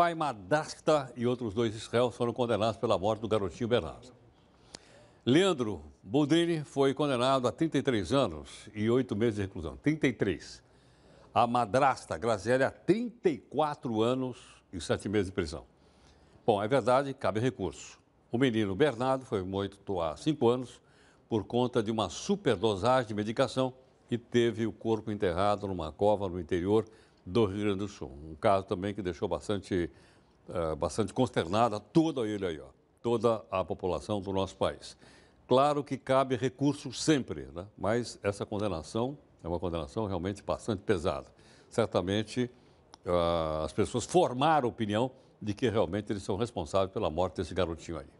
pai Madasta e outros dois réus foram condenados pela morte do garotinho Bernardo. Leandro Boldrini foi condenado a 33 anos e 8 meses de reclusão. 33. A madrasta Graziella a 34 anos e 7 meses de prisão. Bom, é verdade, cabe recurso. O menino Bernardo foi morto há 5 anos por conta de uma superdosagem de medicação e teve o corpo enterrado numa cova no interior do Rio Grande do Sul. Um caso também que deixou bastante, eh, bastante consternada toda ele aí, ó, toda a população do nosso país. Claro que cabe recurso sempre, né? mas essa condenação é uma condenação realmente bastante pesada. Certamente uh, as pessoas formaram opinião de que realmente eles são responsáveis pela morte desse garotinho aí.